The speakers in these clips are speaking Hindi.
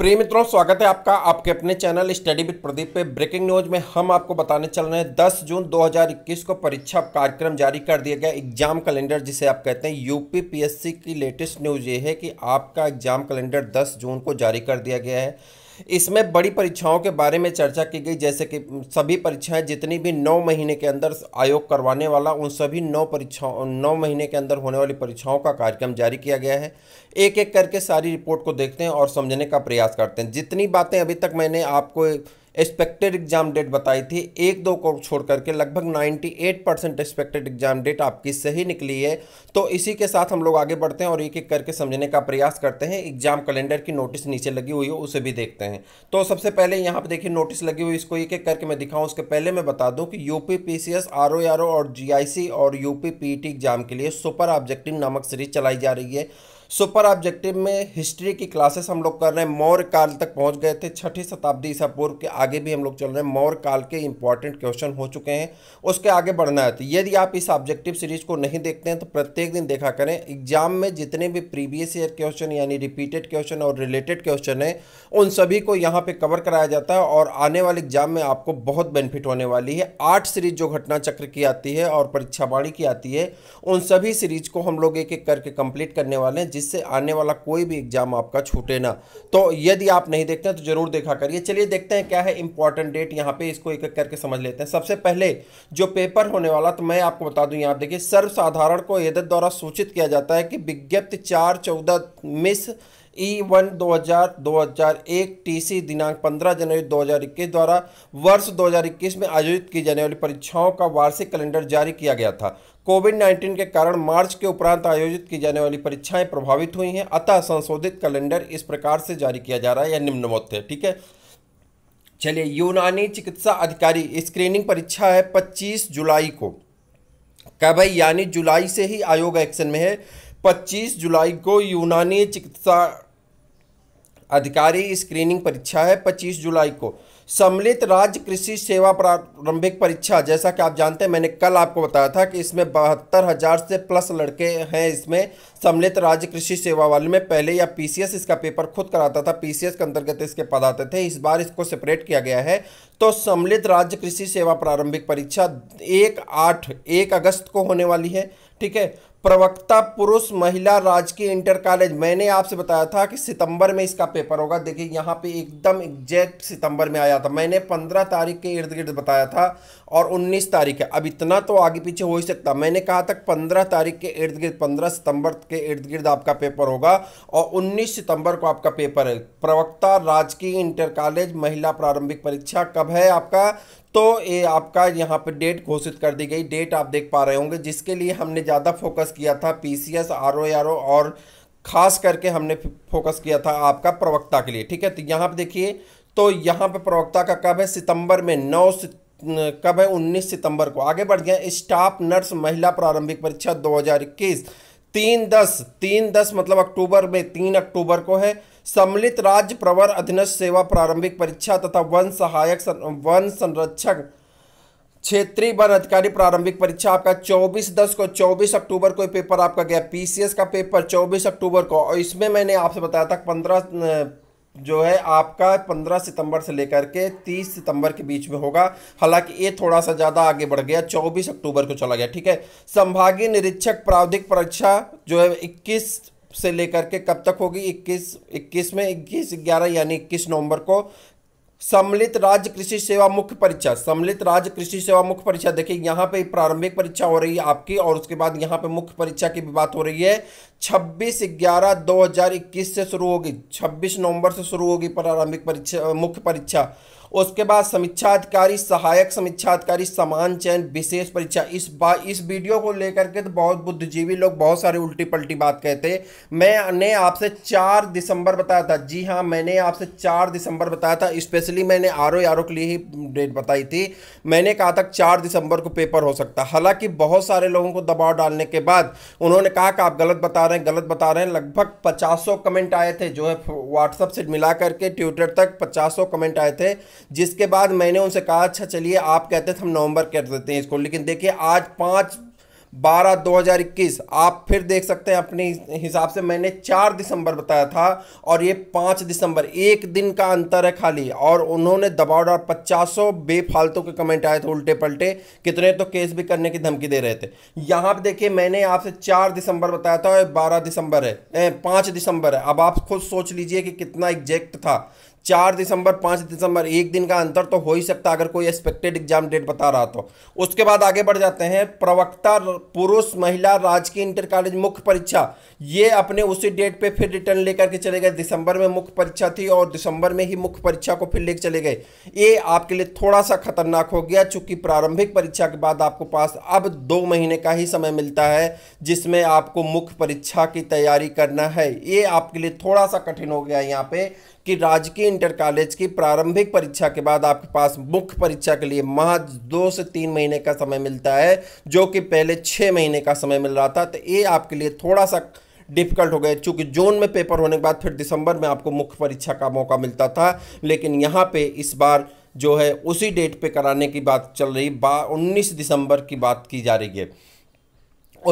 प्रिय मित्रों स्वागत है आपका आपके अपने चैनल स्टडी विद प्रदीप पे ब्रेकिंग न्यूज में हम आपको बताने चल रहे हैं 10 जून 2021 को परीक्षा कार्यक्रम जारी कर दिया गया एग्जाम कैलेंडर जिसे आप कहते हैं यूपी पीएससी की लेटेस्ट न्यूज ये है कि आपका एग्जाम कैलेंडर 10 जून को जारी कर दिया गया है इसमें बड़ी परीक्षाओं के बारे में चर्चा की गई जैसे कि सभी परीक्षाएं जितनी भी नौ महीने के अंदर आयोग करवाने वाला उन सभी नौ परीक्षाओं नौ महीने के अंदर होने वाली परीक्षाओं का कार्यक्रम जारी किया गया है एक एक करके सारी रिपोर्ट को देखते हैं और समझने का प्रयास करते हैं जितनी बातें अभी तक मैंने आपको एक्सपेक्टेड एग्जाम डेट बताई थी एक दो को छोड़ करके लगभग 98 परसेंट एक्सपेक्टेड एग्जाम डेट आपकी सही निकली है तो इसी के साथ हम लोग आगे बढ़ते हैं और एक एक करके समझने का प्रयास करते हैं एग्जाम कैलेंडर की नोटिस नीचे लगी हुई है उसे भी देखते हैं तो सबसे पहले यहाँ पर देखिए नोटिस लगी हुई इसको एक एक करके मैं दिखाऊँ उसके पहले मैं बता दूँ कि U P P C S R O R O और जी आई सी और U P P T exam के लिए सुपर ऑब्जेक्टिव नामक सीरीज चलाई जा रही है सुपर ऑब्जेक्टिव में हिस्ट्री की क्लासेस हम लोग कर रहे हैं मौर्य काल तक पहुंच गए थे छठी शताब्दी ईसा पूर्व के आगे भी हम लोग चल रहे हैं मौर्य काल के इंपॉर्टेंट क्वेश्चन हो चुके हैं उसके आगे बढ़ना है तो यदि आप इस ऑब्जेक्टिव सीरीज को नहीं देखते हैं तो प्रत्येक दिन देखा करें एग्जाम में जितने भी प्रीवियस ईयर क्वेश्चन यानी रिपीटेड क्वेश्चन और रिलेटेड क्वेश्चन हैं उन सभी को यहाँ पर कवर कराया जाता है और आने वाले एग्जाम में आपको बहुत बेनिफिट होने वाली है आठ सीरीज जो घटना चक्र की आती है और परीक्षावाणी की आती है उन सभी सीरीज को हम लोग एक एक करके कंप्लीट करने वाले हैं जिससे आने वाला कोई भी एग्जाम आपका छूटे ना तो यदि आप नहीं देखते हैं तो जरूर देखा करिए चलिए देखते हैं क्या है इंपॉर्टेंट डेट यहाँ पे इसको एक एक करके समझ लेते हैं सबसे पहले जो पेपर होने वाला तो मैं आपको बता दूँ यहाँ देखिए सर्वसाधारण को यदत द्वारा सूचित किया जाता है कि विज्ञप्ति चार चौदह मिस ई e वन दो हजार दो हजार एक टी सी दिनांक पंद्रह जनवरी दो हजार इक्कीस द्वारा वर्ष दो हजार इक्कीस में आयोजित की जाने वाली परीक्षाओं का वार्षिक कैलेंडर जारी किया गया था कोविड नाइन्टीन के कारण मार्च के उपरांत आयोजित की जाने वाली परीक्षाएं प्रभावित हुई हैं अतः संशोधित कैलेंडर इस प्रकार से जारी किया जा रहा है या मौत है ठीक है चलिए यूनानी चिकित्सा अधिकारी स्क्रीनिंग परीक्षा है पच्चीस जुलाई को कब यानी जुलाई से ही आयोग एक्शन में है 25 जुलाई को यूनानी चिकित्सा अधिकारी स्क्रीनिंग परीक्षा है 25 जुलाई को सम्मिलित राज्य कृषि सेवा प्रारंभिक परीक्षा जैसा कि आप जानते हैं मैंने कल आपको बताया था कि इसमें बहत्तर हज़ार से प्लस लड़के हैं इसमें सम्मिलित राज्य कृषि सेवा वाले में पहले या पीसीएस इसका पेपर खुद कराता था पीसीएस के अंतर्गत इसके पद आते थे इस बार इसको सेपरेट किया गया है तो सम्मिलित राज्य कृषि सेवा प्रारंभिक परीक्षा एक आठ एक अगस्त को होने वाली है ठीक है प्रवक्ता पुरुष महिला राजकीय इंटर कॉलेज मैंने आपसे बताया था कि सितंबर में इसका पेपर होगा देखिए यहाँ पे एकदम एग्जैक्ट सितंबर में आया था मैंने 15 तारीख के इर्द गिर्द बताया था और 19 तारीख है अब इतना तो आगे पीछे हो ही सकता मैंने कहा था 15 तारीख के इर्द गिर्द पंद्रह सितंबर के इर्द गिर्द आपका पेपर होगा और उन्नीस सितंबर को आपका पेपर है प्रवक्ता राजकीय इंटर कॉलेज महिला प्रारंभिक परीक्षा कब है आपका तो ये आपका यहाँ पर डेट घोषित कर दी गई डेट आप देख पा रहे होंगे जिसके लिए हमने ज़्यादा फोकस किया था P C S R O R O और ख़ास करके हमने फोकस किया था आपका प्रवक्ता के लिए ठीक है तो यहाँ पर देखिए तो यहाँ पर प्रवक्ता का कब है सितंबर में नौ कब है 19 सितंबर को आगे बढ़ गया स्टाफ नर्स महिला प्रारंभिक परीक्षा 2021 तीन दस तीन दस मतलब अक्टूबर में तीन अक्टूबर को है सम्मिलित राज्य प्रवर अधीनस्थ सेवा प्रारंभिक परीक्षा तथा वन सहायक वन संरक्षक क्षेत्रीय वन अधिकारी प्रारंभिक परीक्षा आपका 24 दस को 24 अक्टूबर को पेपर आपका गया पीसीएस का पेपर 24 अक्टूबर को और इसमें मैंने आपसे बताया था 15 जो है आपका 15 सितंबर से लेकर के 30 सितंबर के बीच में होगा हालांकि ये थोड़ा सा ज़्यादा आगे बढ़ गया 24 अक्टूबर को चला गया ठीक है संभागीय निरीक्षक प्रावधिक परीक्षा जो है इक्कीस से लेकर के कब तक होगी 21 21 में 21 ग्यारह यानी 21 नवंबर को सम्मिलित राज्य कृषि सेवा मुख्य परीक्षा सम्मिलित राज्य कृषि सेवा मुख्य परीक्षा देखिए यहाँ पे प्रारंभिक परीक्षा हो रही है आपकी और उसके बाद यहाँ पे मुख्य परीक्षा की भी बात हो रही है 26 ग्यारह 2021 से शुरू होगी 26 नवंबर से शुरू होगी प्रारंभिक परीक्षा मुख्य परीक्षा उसके बाद समीक्षा अधिकारी सहायक समीक्षा अधिकारी समान चयन विशेष परीक्षा इस बा इस वीडियो को लेकर के तो बहुत बुद्धिजीवी लोग बहुत सारे उल्टी पल्टी बात कहते मैंने आपसे चार दिसंबर बताया था जी हाँ मैंने आपसे चार दिसंबर बताया था स्पेशली मैंने आर ओ आर ओ के लिए ही डेट बताई थी मैंने कहा था चार दिसंबर को पेपर हो सकता हालांकि बहुत सारे लोगों को दबाव डालने के बाद उन्होंने कहा कि आप गलत बता रहे हैं गलत बता रहे हैं लगभग पचासों कमेंट आए थे जो है व्हाट्सअप से मिला करके ट्विटर तक पचासों कमेंट आए थे जिसके बाद मैंने उनसे कहा अच्छा चलिए आप कहते थे हम नवंबर कर देते हैं इसको लेकिन देखिए आज पाँच बारह दो हज़ार इक्कीस आप फिर देख सकते हैं अपने हिसाब से मैंने चार दिसंबर बताया था और ये पांच दिसंबर एक दिन का अंतर है खाली और उन्होंने दबाव डाल पचासों बेफालतू के कमेंट आए थे उल्टे पलटे कितने तो केस भी करने की धमकी दे रहे थे यहाँ पर देखिए मैंने आपसे चार दिसंबर बताया था बारह दिसंबर है पाँच दिसंबर है अब आप खुद सोच लीजिए कि कितना एग्जैक्ट था चार दिसंबर पाँच दिसंबर एक दिन का अंतर तो हो ही सकता अगर कोई एक्सपेक्टेड एग्जाम डेट बता रहा तो उसके बाद आगे बढ़ जाते हैं प्रवक्ता पुरुष महिला राजकीय इंटर कॉलेज मुख्य परीक्षा ये अपने उसी डेट पे फिर रिटर्न लेकर के चले गए दिसंबर में मुख्य परीक्षा थी और दिसंबर में ही मुख्य परीक्षा को फिर लेकर चले गए ये आपके लिए थोड़ा सा खतरनाक हो गया चूंकि प्रारंभिक परीक्षा के बाद आपको पास अब दो महीने का ही समय मिलता है जिसमें आपको मुख्य परीक्षा की तैयारी करना है ये आपके लिए थोड़ा सा कठिन हो गया यहाँ पे कि राजकीय इंटर कॉलेज की प्रारंभिक परीक्षा के बाद आपके पास मुख्य परीक्षा के लिए महज दो से तीन महीने का समय मिलता है जो कि पहले छः महीने का समय मिल रहा था तो ये आपके लिए थोड़ा सा डिफिकल्ट हो गए चूंकि जून में पेपर होने के बाद फिर दिसंबर में आपको मुख्य परीक्षा का मौका मिलता था लेकिन यहाँ पे इस बार जो है उसी डेट पे कराने की बात चल रही बा उन्नीस दिसंबर की बात की जा रही है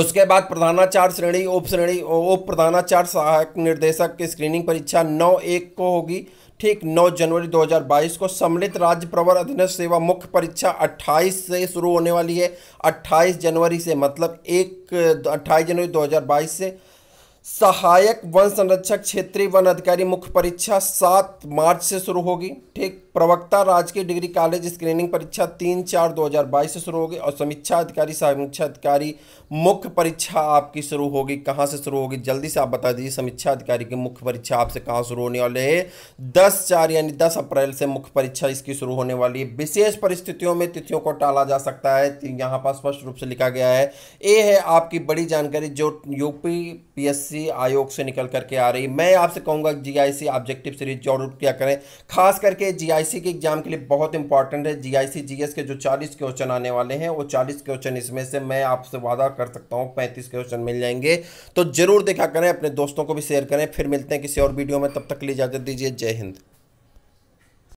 उसके बाद प्रधानाचार्य श्रेणी उप श्रेणी उप प्रधानाचार्य सहायक निर्देशक की स्क्रीनिंग परीक्षा नौ एक को होगी ठीक 9 जनवरी 2022 को सम्मिलित राज्य प्रवर अधीनस्थ सेवा मुख्य परीक्षा 28 से शुरू होने वाली है 28 जनवरी से मतलब एक 28 जनवरी 2022 से सहायक वन संरक्षक क्षेत्रीय वन अधिकारी मुख्य परीक्षा सात मार्च से शुरू होगी ठीक प्रवक्ता राजकीय डिग्री कॉलेज स्क्रीनिंग परीक्षा तीन चार दो हज़ार बाईस से शुरू होगी और समीक्षा अधिकारी समीक्षा अधिकारी मुख्य परीक्षा आपकी शुरू होगी कहाँ से शुरू होगी जल्दी से आप बता दीजिए समीक्षा अधिकारी की मुख्य परीक्षा आपसे कहाँ शुरू होने वाले है दस चार यानी दस अप्रैल से मुख्य परीक्षा इसकी शुरू होने वाली है विशेष परिस्थितियों में तिथियों को टाला जा सकता है यहाँ पर स्पष्ट रूप से लिखा गया है ये है आपकी बड़ी जानकारी जो यूपी पी जीआईसी आयोग से निकल करके आ रही मैं आपसे कहूँगा जीआईसी ऑब्जेक्टिव सीरीज जरूर क्या करें खास करके जीआईसी के एग्जाम के लिए बहुत इंपॉर्टेंट है जीआईसी जीएस के जो चालीस क्वेश्चन आने वाले हैं वो चालीस क्वेश्चन इसमें से मैं आपसे वादा कर सकता हूँ पैंतीस क्वेश्चन मिल जाएंगे तो जरूर देखा करें अपने दोस्तों को भी शेयर करें फिर मिलते हैं किसी और वीडियो में तब तक ली इजाजत दीजिए जय हिंद